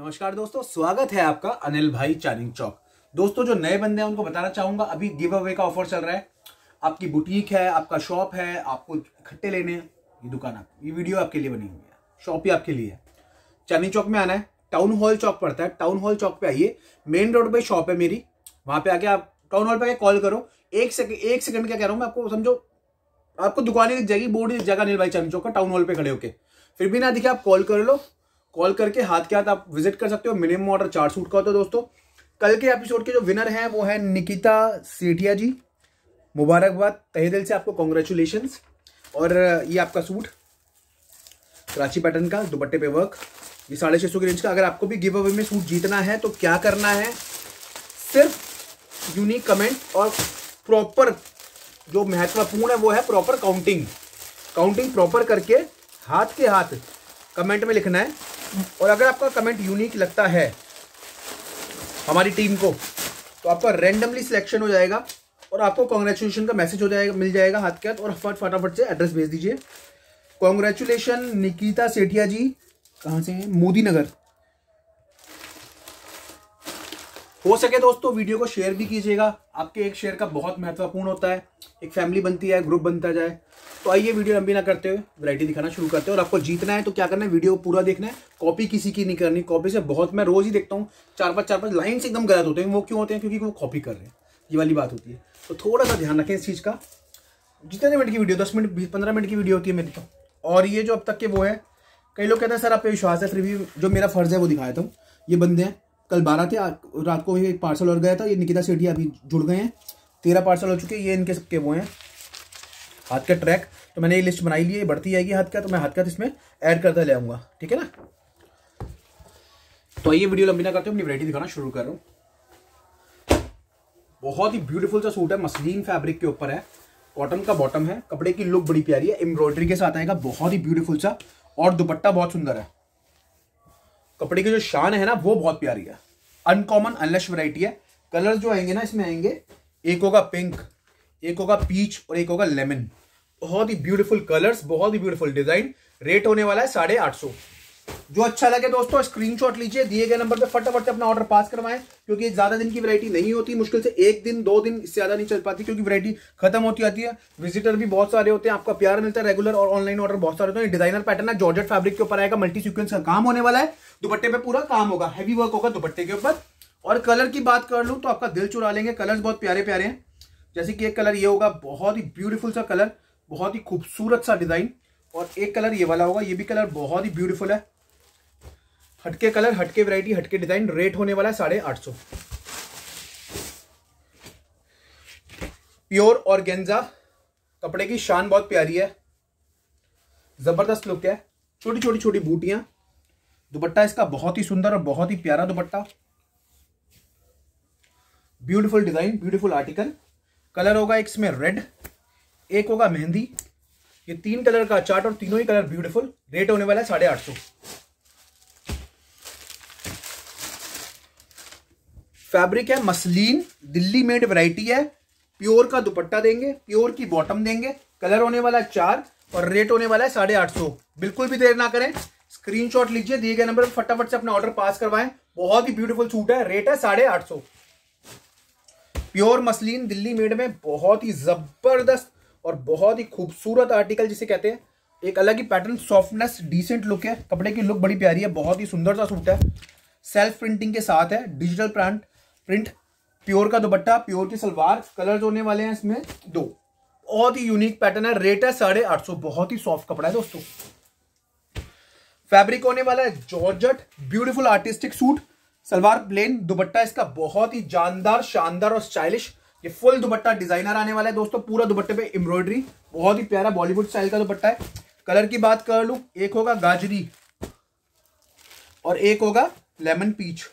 नमस्कार दोस्तों स्वागत है आपका अनिल भाई चार्जिंग चौक दोस्तों जो नए बंदे हैं उनको बताना चाहूंगा अभी गिव अवे का ऑफर चल रहा है आपकी बुटीक है आपका शॉप है आपको इकट्ठे लेने हैं ये दुकान आप ये वीडियो आपके लिए बनी हुई है शॉप ही आपके लिए है चांदनी चौक में आना है टाउन हॉल चौक पड़ता है टाउन हॉल चौक पे आइए मेन रोड पे शॉप है मेरी वहां पे आके आप टाउन हॉल पे आके कॉल करो एक सेकंड एक सेकंड क्या कह रहा हूँ मैं आपको समझो आपको दुकान ही दिख जाएगी बोर्ड दिख जाएगा अनिल भाई चांदनी चौक का टाउन हॉल पे खड़े होके फिर भी ना दिखे आप कॉल कर लो कॉल करके हाथ के हाथ आप विजिट कर सकते हो मिनिमम ऑर्डर चार सूट का होता है दोस्तों कल के एपिसोड के जो विनर हैं वो है निकिता सेठिया जी मुबारकबाद तहे दिल से आपको कॉन्ग्रेचुलेशन और ये आपका सूट कराची पैटर्न का दुपट्टे पे वर्क ये साढ़े छः सौ की रेंज का अगर आपको भी गिव अवे में सूट जीतना है तो क्या करना है सिर्फ यूनिक कमेंट और प्रॉपर जो महत्वपूर्ण है वो है प्रॉपर काउंटिंग काउंटिंग प्रॉपर करके हाथ के हाथ कमेंट में लिखना है और अगर आपका कमेंट यूनिक लगता है हमारी टीम को तो आपका रेंडमली सिलेक्शन हो जाएगा और आपको कॉन्ग्रेचुलेशन का मैसेज हो जाएगा मिल जाएगा हाथ के हाथ और फट फटाफट से एड्रेस भेज दीजिए कॉन्ग्रेचुलेशन निकिता सेठिया जी कहाँ से हैं मोदी नगर हो सके दोस्तों वीडियो को शेयर भी कीजिएगा आपके एक शेयर का बहुत महत्वपूर्ण होता है एक फैमिली बनती है ग्रुप बनता जाए तो आइए वीडियो लंबी ना करते हुए वैरायटी दिखाना शुरू करते हैं और आपको जीतना है तो क्या करना है वीडियो पूरा देखना है कॉपी किसी की नहीं करनी कॉपी से बहुत मैं रोज ही देखता हूँ चार पाँच चार पाँच लाइन से एकदम गलत होते हैं वो क्यों होते हैं क्योंकि वो कॉपी कर रहे हैं ये वाली बात होती है तो थोड़ा सा ध्यान रखें इस चीज़ का जितने मिनट की वीडियो दस मिनट बीस पंद्रह मिनट की वीडियो होती है मेरी तो और ये जो अब तक के वो है कई लोग कहते हैं सर आप पे विश्वास है फिर भी जो मेरा फर्ज है वो दिखाया था ये बंदे हैं कल बारह थे रात को ये पार्सल और गया था ये निकिता सेठी अभी जुड़ गए हैं तेरह पार्सल हो चुके हैं ये इनके सबके वो हैं हाथ का ट्रैक तो मैंने ये लिस्ट बनाई ली है बढ़ती आएगी हाथ का तो मैं हाथ का इसमें ऐड करता ले आऊँगा ठीक है ना तो आइए वीडियो लंबी ना करते हुए अपनी वरायटी दिखाना शुरू कर रहा हूँ बहुत ही ब्यूटीफुल सा सूट है मसलिन फैब्रिक के ऊपर है कॉटन का बॉटम है कपड़े की लुक बड़ी प्यारी है एम्ब्रॉयडरी के साथ आएगा बहुत ही ब्यूटीफुल सा और दुपट्टा बहुत सुंदर है कपड़े की जो शान है ना वो बहुत प्यारी है अनकॉमन अनलश वराइटी है कलर जो आएंगे ना इसमें आएंगे एक होगा पिंक एक होगा पीच और एक होगा लेमन बहुत ही ब्यूटीफुल कलर्स बहुत ही ब्यूटीफुल डिजाइन रेट होने वाला है साढ़े आठ सौ जो अच्छा लगे दोस्तों स्क्रीनशॉट लीजिए दिए गए नंबर पे फटाफट से अपना ऑर्डर पास करवाएं क्योंकि ज्यादा दिन की वैरायटी नहीं होती मुश्किल से एक दिन दो दिन इससे ज्यादा नहीं चल पाती क्योंकि वैरायटी खत्म होती आती है विजिटर भी बहुत सारे होते हैं आपका प्यार मिलता है रेगुलर और ऑनलाइन ऑर्डर बहुत सारे होते हैं डिजाइनर पैटर्न है जॉर्जेट फैब्रिक के ऊपर आएगा मल्टी सिक्वेंस का काम होने वाला है दुपट्टे पे पूरा काम होगा हैवी वर्क होगा दुपट्टे के ऊपर और कलर की बात कर लूँ तो आपका दिल चुरा लेंगे कलर्स बहुत प्यारे प्यारे हैं जैसे कि एक कलर ये होगा बहुत ही ब्यूटीफुल सा कलर बहुत ही खूबसूरत सा डिजाइन और एक कलर ये वाला होगा ये भी कलर बहुत ही ब्यूटीफुल है हटके कलर हटके वैरायटी हटके डिजाइन रेट होने वाला है साढ़े आठ सौ प्योर और गेंजा कपड़े की शान बहुत प्यारी है जबरदस्त लुक है छोटी छोटी छोटी बूटियां दुपट्टा इसका बहुत ही सुंदर और बहुत ही प्यारा dupatta beautiful design beautiful article colour होगा एक इसमें रेड एक होगा मेहंदी ये तीन कलर का चार्ट और तीनों ही कलर ब्यूटीफुल रेट होने वाला है साढ़े आठ सौ फैब्रिक है मसलिन दिल्ली मेड वैरायटी है प्योर का दुपट्टा देंगे प्योर की बॉटम देंगे कलर होने वाला है चार और रेट होने वाला है साढ़े आठ सौ बिल्कुल भी देर ना करें स्क्रीनशॉट लीजिए दिए गए नंबर पर फटाफट से अपना ऑर्डर पास करवाएं बहुत ही ब्यूटीफुल सूट है रेट है साढ़े आठ सौ प्योर मसलिन दिल्ली मेड में बहुत ही जबरदस्त और बहुत ही खूबसूरत आर्टिकल जिसे कहते हैं एक अलग ही पैटर्न सॉफ्टनेस डिसेंट लुक है कपड़े की लुक बड़ी प्यारी है बहुत ही सुंदर सा सूट है सेल्फ प्रिंटिंग के साथ है डिजिटल प्रांट प्रिंट प्योर का दुपट्टा प्योर की सलवार कलर होने वाले हैं इसमें दो बहुत ही यूनिक पैटर्न है रेट है साढ़े आठ सौ बहुत ही सॉफ्ट कपड़ा है दोस्तों फैब्रिक होने वाला है georgette beautiful artistic suit salwar plain dupatta इसका बहुत ही जानदार शानदार और स्टाइलिश ये फुल दुपट्टा डिजाइनर आने वाला है दोस्तों पूरा दुपट्टे पे एम्ब्रॉयडरी बहुत ही प्यारा बॉलीवुड स्टाइल का दुपट्टा है कलर की बात कर लू एक होगा गाजरी और एक होगा लेमन पीच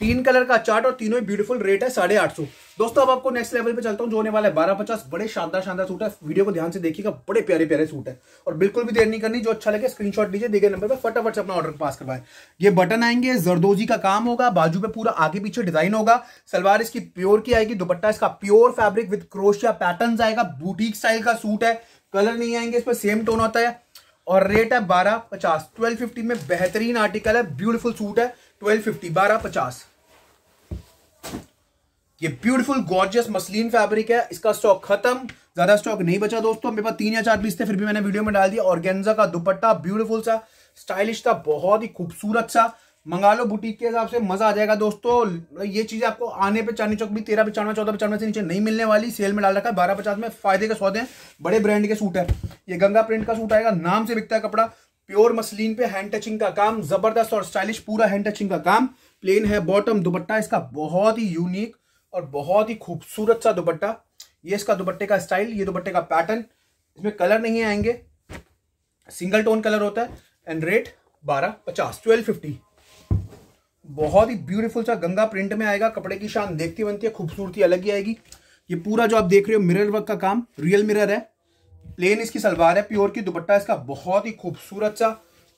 तीन कलर का चार्ट और तीनों ही ब्यूटीफुल रेट है साढ़े आठ सौ दोस्तों अब आपको नेक्स्ट लेवल पे चलता हूँ जो होने वाला है बारह पचास बड़े शानदार शानदार सूट है वीडियो को ध्यान से देखिएगा बड़े प्यारे प्यारे सूट है और बिल्कुल भी देर नहीं करनी जो अच्छा लगे स्क्रीनशॉट लीजिए देखे नंबर पर फटाफट से अपना ऑर्डर पास करवाए ये बटन आएंगे जरदोजी का काम होगा बाजू पे पूरा आगे पीछे डिजाइन होगा सलवार इसकी प्योर की आएगी दुपट्टा इसका pure fabric with crochet pattern आएगा बूटीक स्टाइल का सूट है कलर नहीं आएंगे इसमें सेम टोन होता है और रेट है बारह पचास ट्वेल्व फिफ्टी में बेहतरीन आर्टिकल है ब्यूटीफुल सूट है ट्वेल्व फिफ्टी बारह पचास ये ब्यूटीफुल गॉर्जियस मसलिन फैब्रिक है इसका स्टॉक खत्म ज्यादा स्टॉक नहीं बचा दोस्तों मेरे पास तीन या चार पीस थे फिर भी मैंने वीडियो में डाल दिया और का दुपट्टा ब्यूटीफुल सा स्टाइलिश था बहुत ही खूबसूरत सा मंगा लो बुटीक के हिसाब से मजा आ जाएगा दोस्तों ये चीजें आपको आने पे चांदी चौक भी तेरह पचानवे चौदह पचानवे से नीचे नहीं मिलने वाली सेल में डाल रखा है बारह पचास में फायदे के सौदे हैं बड़े ब्रांड के सूट है ये गंगा प्रिंट का सूट आएगा नाम से बिकता है कपड़ा प्योर मसलिन पे हैंड टचिंग का काम जबरदस्त और स्टाइलिश पूरा हैंड टचिंग का काम प्लेन है बॉटम दुपट्टा इसका बहुत ही यूनिक और बहुत ही खूबसूरत सा दुपट्टा ये इसका दुपट्टे का स्टाइल ये दुपट्टे का पैटर्न इसमें कलर नहीं आएंगे सिंगल टोन कलर होता है एंड रेट बारह पचास ट्वेल्व फिफ्टी बहुत ही ब्यूटीफुल सा गंगा प्रिंट में आएगा कपड़े की शान देखती बनती है खूबसूरती अलग ही आएगी ये पूरा जो आप देख रहे हो मिरर वर्क का काम रियल मिरर है प्लेन इसकी सलवार है प्योर की दुपट्टा इसका बहुत ही खूबसूरत सा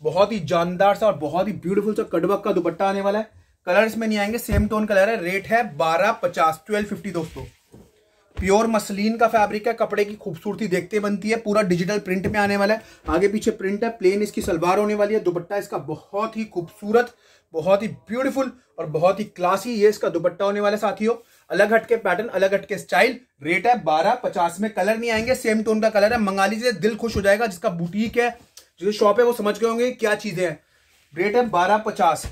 बहुत ही जानदार सा और बहुत ही ब्यूटीफुल सा कटवर्क का दुपट्टा आने वाला है कलर्स में नहीं आएंगे सेम टोन कलर है रेट है बारह पचास ट्वेल्व फिफ्टी दोस्तों प्योर मसलिन का फैब्रिक है कपड़े की खूबसूरती देखते बनती है पूरा डिजिटल प्रिंट में आने वाला है आगे पीछे प्रिंट है प्लेन इसकी सलवार होने वाली है दुपट्टा इसका बहुत ही खूबसूरत बहुत ही ब्यूटीफुल और बहुत ही क्लासी ये इसका दुपट्टा होने वाला साथियों अलग हटके पैटर्न अलग हटके स्टाइल रेट है बारह पचास में कलर नहीं आएंगे सेम टोन का कलर है मंगा लीजिए दिल खुश हो जाएगा जिसका बुटीक है जो शॉप है वो समझ गए होंगे क्या चीजें हैं रेट है बारह पचास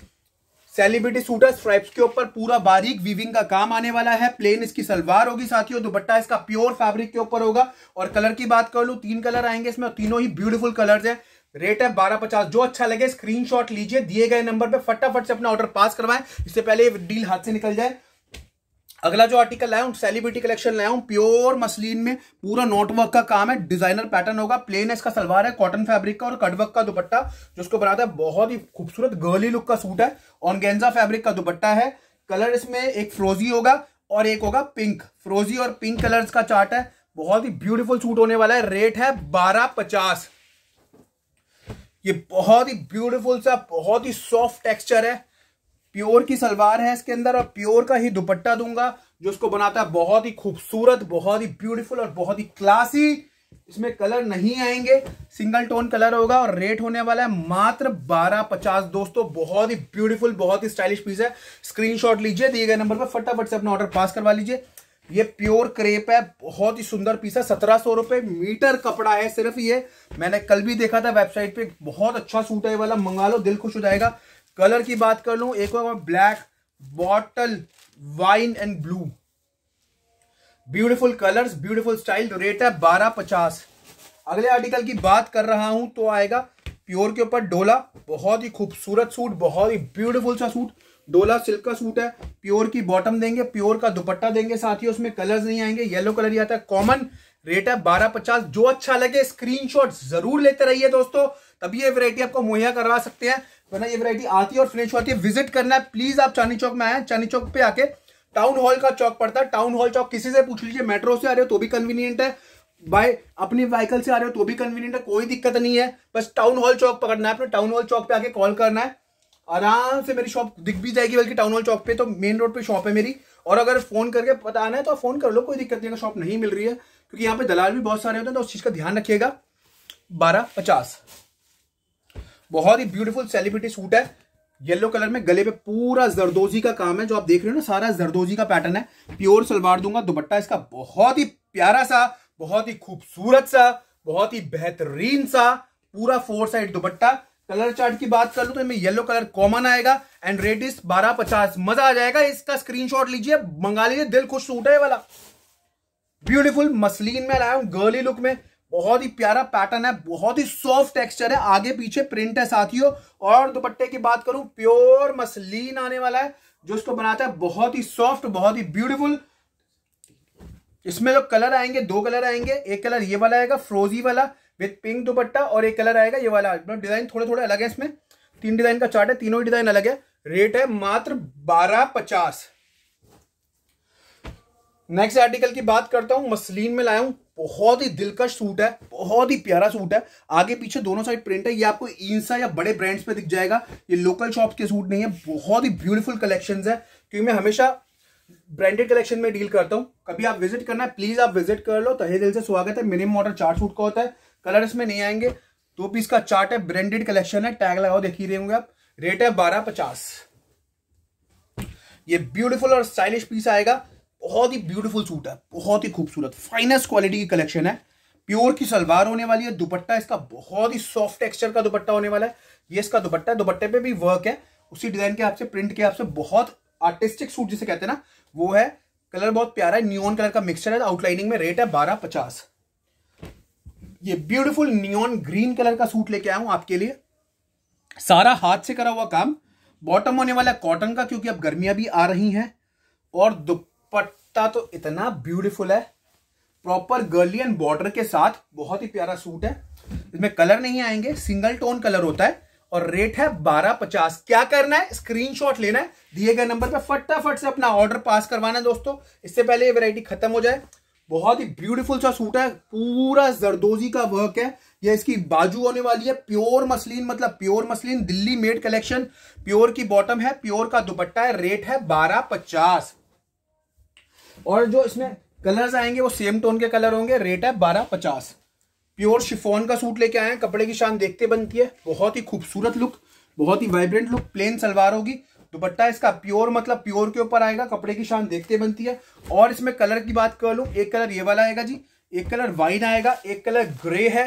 सेलिब्रिटी सूट है स्ट्राइप्स के ऊपर पूरा बारीक वीविंग का काम आने वाला है प्लेन इसकी सलवार होगी साथियों दुपट्टा इसका प्योर फैब्रिक के ऊपर होगा और कलर की बात कर लू तीन कलर आएंगे इसमें तीनों ही ब्यूटीफुल कलर्स हैं रेट है बारह पचास जो अच्छा लगे स्क्रीनशॉट लीजिए दिए गए नंबर पे फटाफट से अपना ऑर्डर पास करवाएं इससे पहले डील हाथ से निकल जाए अगला जो आर्टिकल लाया हूं सेलिब्रिटी कलेक्शन लाया हूँ प्योर मसलिन में पूरा नोटवर्क का काम है डिजाइनर पैटर्न होगा प्लेन इसका सलवार है कॉटन फैब्रिक का और कटवर्क का दुपट्टा जो उसको बनाता है बहुत ही खूबसूरत गर्ली लुक का सूट है ऑनगेंजा फैब्रिक का दुपट्टा है कलर इसमें एक फ्रोजी होगा और एक होगा पिंक फ्रोजी और पिंक कलर का चार्ट है बहुत ही ब्यूटीफुल सूट होने वाला है रेट है बारह पचास ये बहुत ही ब्यूटीफुल सा बहुत ही सॉफ्ट टेक्सचर है प्योर की सलवार है इसके अंदर और प्योर का ही दुपट्टा दूंगा जो उसको बनाता है बहुत ही खूबसूरत बहुत ही ब्यूटीफुल और बहुत ही क्लासी इसमें कलर नहीं आएंगे सिंगल टोन कलर होगा और रेट होने वाला है मात्र बारह पचास दोस्तों बहुत ही ब्यूटीफुल बहुत ही स्टाइलिश पीस है स्क्रीनशॉट लीजिए दिए गए नंबर पर फटाफट से अपना ऑर्डर पास करवा लीजिए ये प्योर क्रेप है बहुत ही सुंदर पीस है सत्रह सौ रुपए मीटर कपड़ा है सिर्फ ये मैंने कल भी देखा था वेबसाइट पे बहुत अच्छा सूट है वाला मंगा लो दिल खुश हो जाएगा कलर की बात कर लू एक और black bottle wine and blue beautiful colours beautiful style rate है बारह पचास अगले आर्टिकल की बात कर रहा हूं तो आएगा प्योर के ऊपर डोला बहुत ही खूबसूरत सूट बहुत ही ब्यूटीफुल सा सूट डोला सिल्क का सूट है प्योर की बॉटम देंगे प्योर का दुपट्टा देंगे साथ ही उसमें कलर्स नहीं आएंगे येलो कलर ही आता है कॉमन रेट है बारह पचास जो अच्छा लगे स्क्रीनशॉट जरूर लेते रहिए दोस्तों तभी ये वैरायटी आपको मुहैया करवा सकते हैं वरना ये वैरायटी आती है और फिनिश होती है विजिट करना है प्लीज आप चांदी चौक में आए चांदी चौक पे आके टाउन हॉल का चौक पड़ता है टाउन हॉल चौक किसी से पूछ लीजिए मेट्रो से आ रहे हो तो भी कन्वीनियंट है बाय अपनी व्हीकल से आ रहे हो तो भी कन्वीनियंट है कोई दिक्कत नहीं है बस टाउन हॉल चौक पकड़ना है अपने टाउन हॉल चौक पे आके कॉल करना है आराम से मेरी शॉप दिख भी जाएगी बल्कि टाउन हॉल चौक पे तो मेन रोड पे शॉप है मेरी और अगर फोन करके पता आना है तो आप फोन कर लो कोई दिक्कत नहीं अगर शॉप नहीं मिल रही है क्योंकि यहाँ पे दलाल भी बहुत सारे होते हैं तो उस चीज़ का ध्यान रखिएगा बारह पचास बहुत ही ब्यूटीफुल सेलिब्रिटी सूट है येलो कलर में गले पे पूरा जरदोजी का काम है जो आप देख रहे हो ना सारा जरदोजी का पैटर्न है प्योर सलवार दूंगा दुपट्टा इसका बहुत ही प्यारा सा बहुत ही खूबसूरत सा बहुत ही बेहतरीन सा पूरा four side dupatta colour chart की बात कर लू तो इनमें येलो कलर कॉमन आएगा एंड रेट इज बारह पचास मजा आ जाएगा इसका स्क्रीनशॉट लीजिए मंगा लीजिए दिल खुश सूट है वाला ब्यूटीफुल मसलिन में लाया हूं गर्ली लुक में बहुत ही प्यारा पैटर्न है बहुत ही सॉफ्ट टेक्सचर है आगे पीछे प्रिंट है साथियों और दुपट्टे की बात करूं प्योर मसलिन आने वाला है जो इसको बनाता है बहुत ही सॉफ्ट बहुत ही ब्यूटीफुल इसमें जो कलर आएंगे दो कलर आएंगे एक कलर ये वाला आएगा फ्रोजी वाला विथ पिंक दुपट्टा और एक कलर आएगा ये वाला मतलब डिजाइन थोड़े थोड़े अलग है इसमें तीन डिजाइन का चार्ट है तीनों ही डिजाइन अलग है रेट है मात्र बारह पचास नेक्स्ट आर्टिकल की बात करता हूँ मसलिन में लाया हूँ बहुत ही दिलकश सूट है बहुत ही प्यारा सूट है आगे पीछे दोनों साइड प्रिंट है ये आपको इंसा या बड़े ब्रांड्स पे दिख जाएगा ये लोकल शॉप्स के सूट नहीं है बहुत ही ब्यूटीफुल कलेक्शन है क्योंकि मैं हमेशा ब्रांडेड कलेक्शन में डील करता हूँ कभी आप विजिट करना है प्लीज आप विजिट कर लो तहे दिल से स्वागत है मिनिमम ऑर्डर चार सूट का होता है कलर इसमें नहीं आएंगे दो पीस का चार्ट है ब्रांडेड कलेक्शन है टैग लगाओ देख ही रहे होंगे आप रेट है बारह पचास ये ब्यूटीफुल और स्टाइलिश पीस आएगा बहुत ही ब्यूटीफुल सूट है बहुत ही खूबसूरत फाइनेस्ट क्वालिटी की कलेक्शन है प्योर की सलवार होने वाली है दुपट्टा इसका बहुत ही सॉफ्ट टेक्सचर का दुपट्टा होने वाला है ये इसका दुपट्टा है दुपट्टे पे भी वर्क है उसी डिजाइन के आपसे प्रिंट के आपसे बहुत आर्टिस्टिक सूट जिसे कहते हैं ना वो है कलर बहुत प्यारा है न्यून कलर का मिक्सचर है आउटलाइनिंग में रेट है बारह पचास ये ब्यूटीफुल नियॉन ग्रीन कलर का सूट लेके आया हूं आपके लिए सारा हाथ से करा हुआ काम बॉटम होने वाला कॉटन का क्योंकि अब गर्मियां भी आ रही हैं और दुपट्टा तो इतना ब्यूटीफुल है प्रॉपर गर्लियन बॉर्डर के साथ बहुत ही प्यारा सूट है इसमें कलर नहीं आएंगे सिंगल टोन कलर होता है और रेट है बारह पचास क्या करना है स्क्रीनशॉट लेना है दिए गए नंबर पर फटाफट से अपना ऑर्डर पास करवाना है दोस्तों इससे पहले ये वैरायटी खत्म हो जाए बहुत ही ब्यूटीफुल सा सूट है पूरा जरदोजी का वर्क है ये इसकी बाजू होने वाली है प्योर मसलिन मतलब pure muslin Delhi made collection pure की बॉटम है प्योर का दुपट्टा है रेट है बारह पचास और जो इसमें कलर्स आएंगे वो सेम टोन के कलर होंगे रेट है बारह पचास प्योर शिफोन का सूट लेके आए हैं कपड़े की शान देखते बनती है बहुत ही खूबसूरत लुक बहुत ही वाइब्रेंट लुक प्लेन सलवार होगी दुपट्टा इसका प्योर मतलब प्योर के ऊपर आएगा कपड़े की शान देखते बनती है और इसमें कलर की बात कर लू एक कलर ये वाला आएगा जी एक कलर वाइन आएगा एक कलर ग्रे है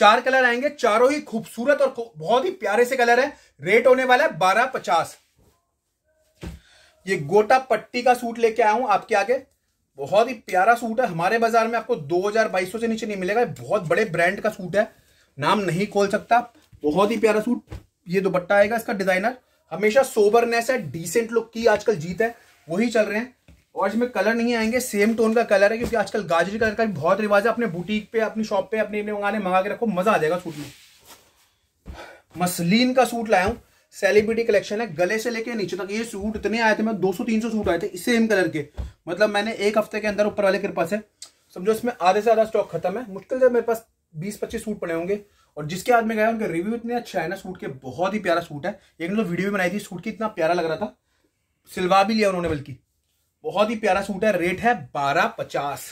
चार कलर आएंगे चारों ही खूबसूरत और बहुत ही प्यारे से कलर है रेट होने वाला है बारह पचास ये गोटा पट्टी का सूट लेके आया हूं आपके आगे बहुत ही प्यारा सूट है हमारे बाजार में आपको दो हजार बाईस सौ से नीचे नहीं मिलेगा बहुत बड़े ब्रांड का सूट है नाम नहीं खोल सकता बहुत ही प्यारा सूट ये दुपट्टा आएगा इसका डिजाइनर हमेशा सोबरनेस है डिसेंट लुक की आजकल जीत है वही चल रहे हैं और इसमें कलर नहीं आएंगे सेम टोन का कलर है क्योंकि आजकल गाजरी कलर का बहुत रिवाज है अपने बुटीक पे अपनी शॉप पे अपने मंगाने मंगा के रखो मजा आ जाएगा सूट में मसलिन का सूट लाया हूँ सेलिब्रिटी कलेक्शन है गले से लेके नीचे तक ये सूट इतने आए थे मैं 200-300 सूट आए थे सेम कलर के मतलब मैंने एक हफ्ते के अंदर ऊपर वाले कृपा से समझो इसमें आधे से आधा स्टॉक खत्म है मुश्किल से मेरे पास बीस पच्चीस सूट पड़े होंगे और जिसके हाथ में गया उनका रिव्यू इतने अच्छा है ना सूट के बहुत ही प्यारा सूट है एक ने तो वीडियो भी बनाई थी सूट की इतना प्यारा लग रहा था सिलवा भी लिया उन्होंने बल्कि बहुत ही प्यारा सूट है रेट है बारह पचास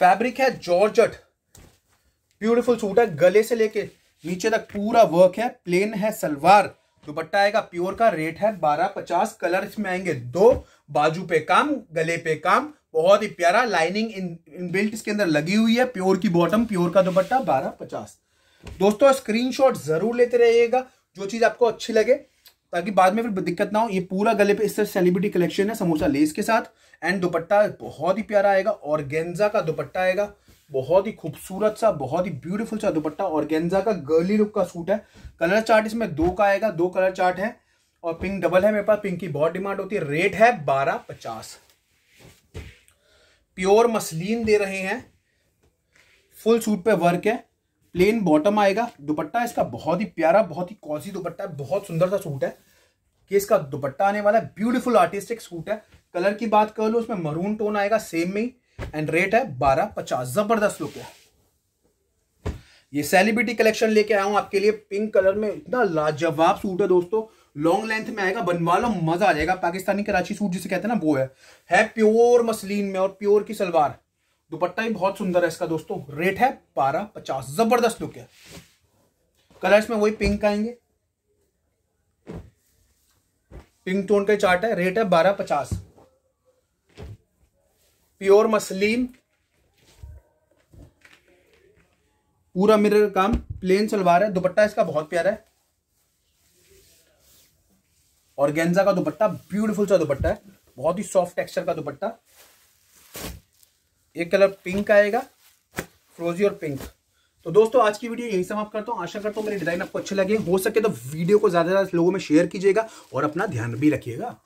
फैब्रिक है जॉर्ज ब्यूटीफुल सूट है गले से लेके नीचे तक पूरा वर्क है प्लेन है सलवार दुपट्टा आएगा प्योर का रेट है बारह पचास कलर इसमें आएंगे दो बाजू पे काम गले पे काम बहुत ही प्यारा लाइनिंग इन इन बिल्ट इसके अंदर लगी हुई है प्योर की बॉटम प्योर का दुपट्टा बारह पचास दोस्तों स्क्रीनशॉट जरूर लेते रहिएगा जो चीज आपको अच्छी लगे ताकि बाद में फिर दिक्कत ना हो ये पूरा गले पे इस तरह सेलिब्रिटी कलेक्शन है समोसा लेस के साथ एंड दुपट्टा बहुत ही प्यारा आएगा और गेंजा का दुपट्टा आएगा बहुत ही खूबसूरत सा बहुत ही ब्यूटीफुल सा दुपट्टा और गेंजा का गर्ली लुक का सूट है कलर चार्ट इसमें दो का आएगा दो कलर चार्ट है और पिंक डबल है मेरे पास पिंक की बहुत डिमांड होती है रेट है बारह पचास प्योर मसलिन दे रहे हैं फुल सूट पे वर्क है प्लेन बॉटम आएगा दुपट्टा इसका बहुत ही प्यारा बहुत ही कॉजी दुपट्टा है बहुत सुंदर सा सूट है कि इसका दुपट्टा आने वाला है ब्यूटीफुल आर्टिस्टिक सूट है कलर की बात कर लो उसमें मरून टोन आएगा सेम में ही एंड रेट है बारह पचास जबरदस्त लुक है ये सेलिब्रिटी कलेक्शन लेके आया हूं आपके लिए पिंक कलर में इतना लाजवाब सूट है दोस्तों लॉन्ग लेंथ में आएगा बनवा लो मजा आ जाएगा पाकिस्तानी कराची सूट जिसे कहते हैं ना वो है है प्योर मसलिन में और प्योर की सलवार दुपट्टा भी बहुत सुंदर है इसका दोस्तों रेट है बारह पचास जबरदस्त लुक है कलर्स में वही पिंक आएंगे पिंक टोन का चार्ट है रेट है बारह पचास प्योर मसलिन पूरा मिरर काम प्लेन सलवार है दुपट्टा इसका बहुत प्यारा है और गेंजा का दुपट्टा ब्यूटीफुल सा दुपट्टा है बहुत ही सॉफ्ट टेक्सचर का दुपट्टा एक कलर पिंक आएगा फ्रोजी और पिंक तो दोस्तों आज की वीडियो यही समाप्त करता हूँ आशा करता हूँ मेरे डिजाइन आपको अच्छे लगे हो सके तो वीडियो को ज़्यादा से ज़्यादा लोगों में शेयर कीजिएगा और अपना ध्यान भी रखिएगा